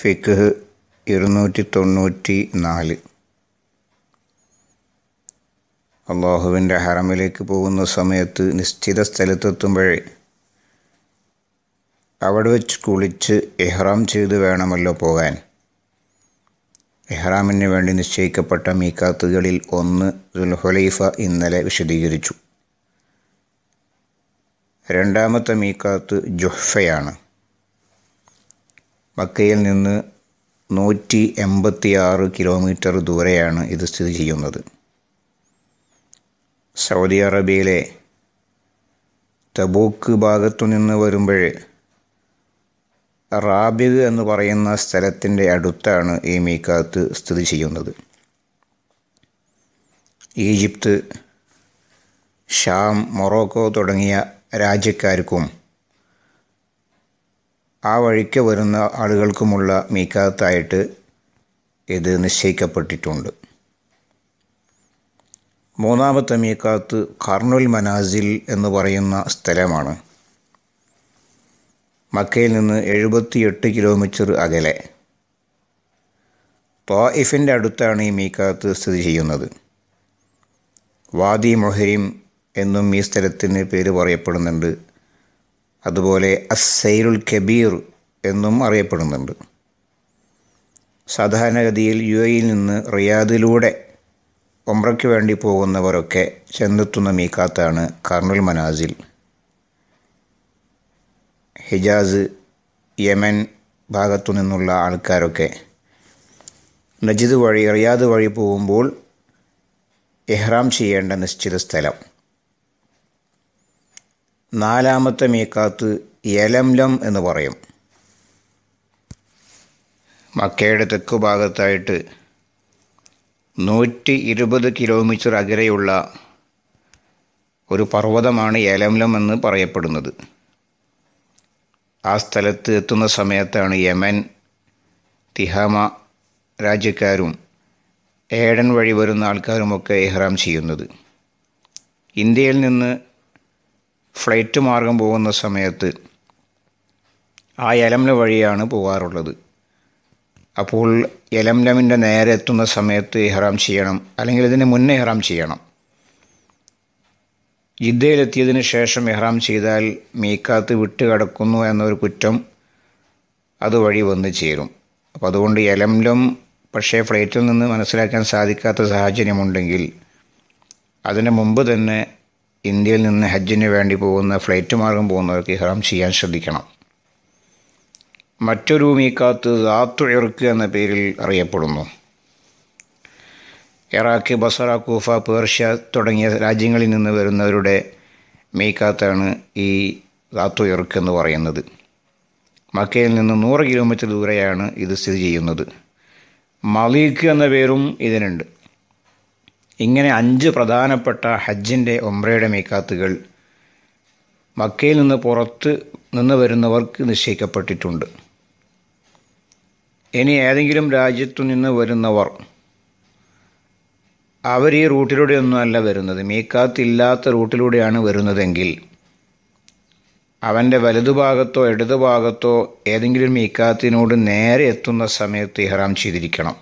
ഫിഖ് ഇരുന്നൂറ്റി തൊണ്ണൂറ്റി നാല് അള്ളാഹുവിൻ്റെ ഹറമിലേക്ക് പോകുന്ന സമയത്ത് നിശ്ചിത സ്ഥലത്തെത്തുമ്പോഴേ അവിടെ വെച്ച് കുളിച്ച് എഹ്റാം ചെയ്ത് വേണമല്ലോ പോകാൻ എഹ്റാമിന് വേണ്ടി നിശ്ചയിക്കപ്പെട്ട മീക്കാത്തുകളിൽ ഒന്ന് ദുൽഹുലൈഫ ഇന്നലെ വിശദീകരിച്ചു രണ്ടാമത്തെ മീക്കാത്ത് ജുഹ്ഫയാണ് മക്കയിൽ നിന്ന് നൂറ്റി എൺപത്തിയാറ് കിലോമീറ്റർ ദൂരെയാണ് ഇത് സ്ഥിതി ചെയ്യുന്നത് സൗദി അറേബ്യയിലെ തബൂക്ക് ഭാഗത്തു നിന്ന് വരുമ്പോൾ റാബിഗ് എന്ന് പറയുന്ന സ്ഥലത്തിൻ്റെ അടുത്താണ് ഈ മീക്കാത്ത് സ്ഥിതി ചെയ്യുന്നത് ഈജിപ്ത് ഷാം മൊറോക്കോ തുടങ്ങിയ രാജ്യക്കാർക്കും ആ വഴിക്ക് വരുന്ന ആളുകൾക്കുമുള്ള മീക്കാത്തായിട്ട് ഇത് നിശ്ചയിക്കപ്പെട്ടിട്ടുണ്ട് മൂന്നാമത്തെ മീക്കാത്ത് കർണുൽ മനാസിൽ എന്ന് പറയുന്ന സ്ഥലമാണ് മക്കയിൽ നിന്ന് എഴുപത്തിയെട്ട് കിലോമീറ്റർ അകലെ തോയിഫിൻ്റെ അടുത്താണ് ഈ മീക്കാത്ത് സ്ഥിതി ചെയ്യുന്നത് വാദി മൊഹരിം എന്നും ഈ സ്ഥലത്തിന് പേര് പറയപ്പെടുന്നുണ്ട് അതുപോലെ അസൈരുൽ കബീർ എന്നും അറിയപ്പെടുന്നുണ്ട് സാധാരണഗതിയിൽ യു എയിൽ നിന്ന് റിയാദിലൂടെ ഒമ്രയ്ക്ക് വേണ്ടി പോകുന്നവരൊക്കെ ചെന്നെത്തുന്ന മീക്കാത്താണ് കർണൽ മനാസിൽ ഹിജാസ് യമൻ ഭാഗത്തു നിന്നുള്ള ആൾക്കാരൊക്കെ നജിദ് വഴി റിയാദ് വഴി പോകുമ്പോൾ എഹ്റാം ചെയ്യേണ്ട നിശ്ചിത സ്ഥലം നാലാമത്തെ മീക്കാത്ത് യലംലം എന്ന് പറയും മക്കയുടെ തെക്കു ഭാഗത്തായിട്ട് നൂറ്റി ഇരുപത് കിലോമീറ്റർ അകലെയുള്ള ഒരു പർവ്വതമാണ് യലംലം എന്ന് പറയപ്പെടുന്നത് ആ സ്ഥലത്ത് എത്തുന്ന സമയത്താണ് യമൻ തിഹാമ രാജ്യക്കാരും ഏഡൻ വഴി വരുന്ന ആൾക്കാരുമൊക്കെ ഇഹ്റാം ചെയ്യുന്നത് ഇന്ത്യയിൽ നിന്ന് ഫ്ലൈറ്റ് മാർഗം പോകുന്ന സമയത്ത് ആ എലംല വഴിയാണ് പോകാറുള്ളത് അപ്പോൾ എലംലമിൻ്റെ നേരെ എത്തുന്ന സമയത്ത് ഇഹ്റാം ചെയ്യണം അല്ലെങ്കിൽ ഇതിന് മുന്നേ ഇഹ്റാം ചെയ്യണം ജിദ്ദയിലെത്തിയതിന് ശേഷം ഇഹ്റാം ചെയ്താൽ മീക്കാത്ത് വിട്ട് കടക്കുന്നു എന്നൊരു കുറ്റം അതുവഴി വന്നു ചേരും അപ്പോൾ അതുകൊണ്ട് എലംലം പക്ഷേ ഫ്ലൈറ്റിൽ നിന്ന് മനസ്സിലാക്കാൻ സാധിക്കാത്ത സാഹചര്യമുണ്ടെങ്കിൽ അതിന് മുമ്പ് തന്നെ ഇന്ത്യയിൽ നിന്ന് ഹജ്ജിന് വേണ്ടി പോകുന്ന ഫ്ലൈറ്റ് മാർഗം പോകുന്നവർക്ക് ഇഹ്റാം ചെയ്യാൻ ശ്രദ്ധിക്കണം മറ്റൊരു മീക്കാത്ത് ദാത്തു ഇറുക്ക് എന്ന പേരിൽ അറിയപ്പെടുന്നു ഇറാഖ് ബസറ കൂഫ പേർഷ്യ തുടങ്ങിയ രാജ്യങ്ങളിൽ നിന്ന് വരുന്നവരുടെ മീക്കാത്താണ് ഈ ദാത്തു ഇറുക്ക് എന്ന് പറയുന്നത് മക്കയിൽ നിന്ന് നൂറ് കിലോമീറ്റർ ദൂരെയാണ് ഇത് സ്ഥിതി ചെയ്യുന്നത് മലീഖ് എന്ന പേരും ഇതിനുണ്ട് ഇങ്ങനെ അഞ്ച് പ്രധാനപ്പെട്ട ഹജ്ജിൻ്റെ ഒമ്രയുടെ മേക്കാത്തുകൾ മക്കയിൽ നിന്ന് പുറത്ത് നിന്ന് വരുന്നവർക്ക് നിശ്ചയിക്കപ്പെട്ടിട്ടുണ്ട് ഇനി ഏതെങ്കിലും രാജ്യത്തു നിന്ന് വരുന്നവർ അവർ ഈ റൂട്ടിലൂടെയൊന്നുമല്ല വരുന്നത് മീക്കാത്തില്ലാത്ത റൂട്ടിലൂടെയാണ് വരുന്നതെങ്കിൽ അവൻ്റെ വലതുഭാഗത്തോ ഇടതുഭാഗത്തോ ഏതെങ്കിലും മീക്കാത്തിനോട് നേരെ എത്തുന്ന സമയത്ത് ഇഹ്റാം ചെയ്തിരിക്കണം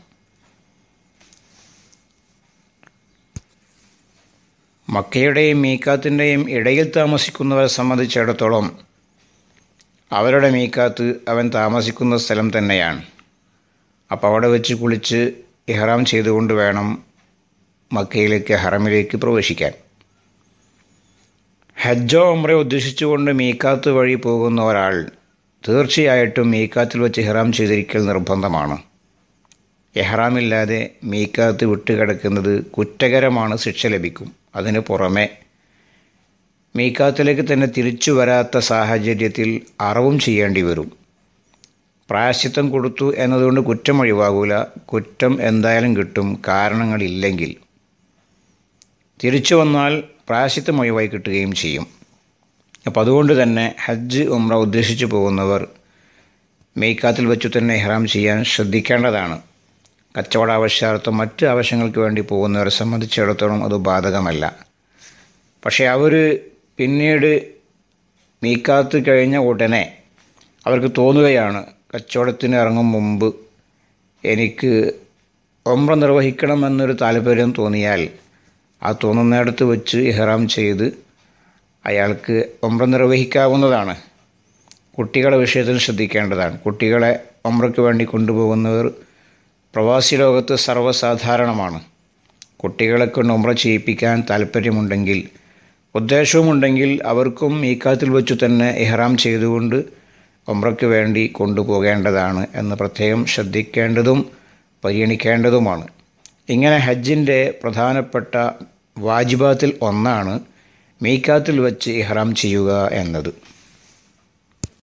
മക്കയുടെയും മീക്കാത്തിൻ്റെയും ഇടയിൽ താമസിക്കുന്നവരെ സംബന്ധിച്ചിടത്തോളം അവരുടെ മീക്കാത്ത് അവൻ താമസിക്കുന്ന സ്ഥലം തന്നെയാണ് അപ്പോൾ അവിടെ വെച്ച് കുളിച്ച് ഇഹ്റാം ചെയ്തുകൊണ്ട് വേണം മക്കയിലേക്ക് ഹറമിലേക്ക് പ്രവേശിക്കാൻ ഹജ്ജോ ഉമ്ര ഉദ്ദേശിച്ചുകൊണ്ട് മീക്കാത്ത് വഴി പോകുന്ന ഒരാൾ തീർച്ചയായിട്ടും മീക്കാത്തിൽ വെച്ച് ഇഹ്റാം ചെയ്തിരിക്കൽ നിർബന്ധമാണ് എഹ്റാമില്ലാതെ മീക്കാത്ത് വിട്ടുകിടക്കുന്നത് കുറ്റകരമാണ് ശിക്ഷ ലഭിക്കും അതിന് പുറമെ മീക്കാത്തിലേക്ക് തന്നെ തിരിച്ചു വരാത്ത സാഹചര്യത്തിൽ അറവും ചെയ്യേണ്ടി വരും പ്രായശിത്വം കൊടുത്തു എന്നതുകൊണ്ട് കുറ്റം ഒഴിവാകൂല കുറ്റം എന്തായാലും കിട്ടും കാരണങ്ങളില്ലെങ്കിൽ തിരിച്ചു വന്നാൽ പ്രായശിത്വം ഒഴിവായി കിട്ടുകയും ചെയ്യും അപ്പോൾ അതുകൊണ്ട് തന്നെ ഹജ്ജ് ഉമ്ര ഉദ്ദേശിച്ചു പോകുന്നവർ മെയ്ക്കാത്തിൽ വെച്ചു തന്നെ ഇഹ്റാം ചെയ്യാൻ ശ്രദ്ധിക്കേണ്ടതാണ് കച്ചവട ആവശ്യാർത്ഥം മറ്റ് ആവശ്യങ്ങൾക്ക് വേണ്ടി പോകുന്നവരെ സംബന്ധിച്ചിടത്തോളം അത് ബാധകമല്ല പക്ഷേ അവർ പിന്നീട് നീക്കാത്ത് കഴിഞ്ഞ ഉടനെ അവർക്ക് തോന്നുകയാണ് കച്ചവടത്തിന് ഇറങ്ങും മുമ്പ് എനിക്ക് ഒമ്ര നിർവഹിക്കണമെന്നൊരു താല്പര്യം തോന്നിയാൽ ആ തോന്നുന്നിടത്ത് വെച്ച് ഇഹ്റാം ചെയ്ത് അയാൾക്ക് ഒമ്ര നിർവഹിക്കാവുന്നതാണ് കുട്ടികളുടെ വിഷയത്തിൽ ശ്രദ്ധിക്കേണ്ടതാണ് കുട്ടികളെ ഒമ്രയ്ക്ക് വേണ്ടി കൊണ്ടുപോകുന്നവർ പ്രവാസി ലോകത്ത് സർവ്വസാധാരണമാണ് കുട്ടികളെ കൊണ്ട് ഉമ്ര ചെയ്യിപ്പിക്കാൻ താല്പര്യമുണ്ടെങ്കിൽ ഉദ്ദേശവുമുണ്ടെങ്കിൽ അവർക്കും കാത്തിൽ വെച്ചു തന്നെ ഇഹ്റാം ചെയ്തുകൊണ്ട് ഉമ്രയ്ക്ക് വേണ്ടി കൊണ്ടുപോകേണ്ടതാണ് എന്ന് പ്രത്യേകം ശ്രദ്ധിക്കേണ്ടതും പരിഗണിക്കേണ്ടതുമാണ് ഇങ്ങനെ ഹജ്ജിൻ്റെ പ്രധാനപ്പെട്ട വാജിബാത്തിൽ ഒന്നാണ് മീക്കാത്തിൽ വെച്ച് ഇഹ്റാം ചെയ്യുക എന്നത്